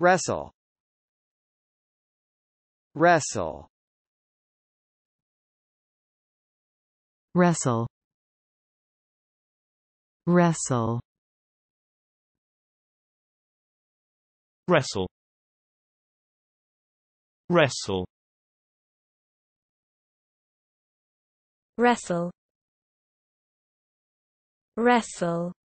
Wrestle. Wrestle. Wrestle. Wrestle. Wrestle. Wrestle. Wrestle. Wrestle.